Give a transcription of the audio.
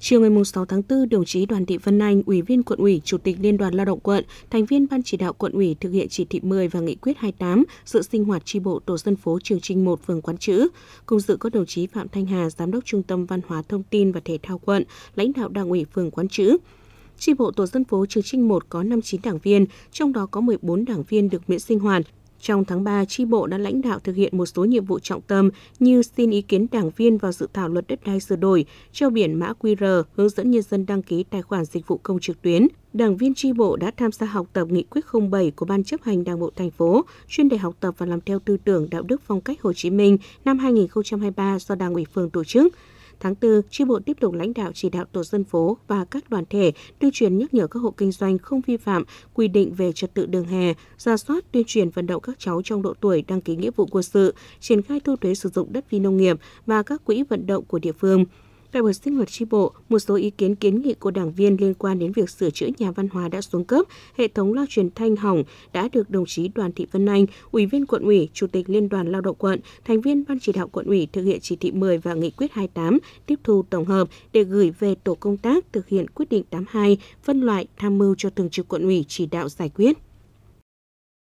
Chiều ngày 6 tháng 4, đồng chí Đoàn Thị Vân Anh, Ủy viên Quận ủy, Chủ tịch Liên đoàn Lao động quận, thành viên Ban chỉ đạo Quận ủy thực hiện chỉ thị 10 và nghị quyết 28 sự sinh hoạt tri bộ tổ dân phố Trường Trinh 1 phường Quán Chữ. Cùng dự có đồng chí Phạm Thanh Hà, Giám đốc Trung tâm Văn hóa Thông tin và Thể thao quận, lãnh đạo Đảng ủy phường Quán Chữ. Tri bộ tổ dân phố Trường Trinh 1 có 59 đảng viên, trong đó có 14 đảng viên được miễn sinh hoạt, trong tháng 3, tri bộ đã lãnh đạo thực hiện một số nhiệm vụ trọng tâm như xin ý kiến đảng viên vào dự thảo luật đất đai sửa đổi, treo biển mã QR, hướng dẫn nhân dân đăng ký tài khoản dịch vụ công trực tuyến. Đảng viên tri bộ đã tham gia học tập nghị quyết 07 của Ban chấp hành Đảng bộ thành phố, chuyên đề học tập và làm theo tư tưởng đạo đức phong cách Hồ Chí Minh năm 2023 do Đảng ủy phường tổ chức. Tháng 4, tri bộ tiếp tục lãnh đạo chỉ đạo tổ dân phố và các đoàn thể tuyên truyền nhắc nhở các hộ kinh doanh không vi phạm quy định về trật tự đường hè, ra soát tuyên truyền vận động các cháu trong độ tuổi đăng ký nghĩa vụ quân sự, triển khai thu thuế sử dụng đất phi nông nghiệp và các quỹ vận động của địa phương. Tại buổi sinh hoạt tri bộ, một số ý kiến kiến nghị của đảng viên liên quan đến việc sửa chữa nhà văn hóa đã xuống cấp, hệ thống loa truyền thanh hỏng đã được đồng chí Đoàn Thị Vân Anh, Ủy viên quận ủy, Chủ tịch Liên đoàn Lao động quận, thành viên Ban chỉ đạo quận ủy thực hiện chỉ thị 10 và nghị quyết 28 tiếp thu tổng hợp để gửi về tổ công tác thực hiện quyết định 82 phân loại tham mưu cho thường trực quận ủy chỉ đạo giải quyết.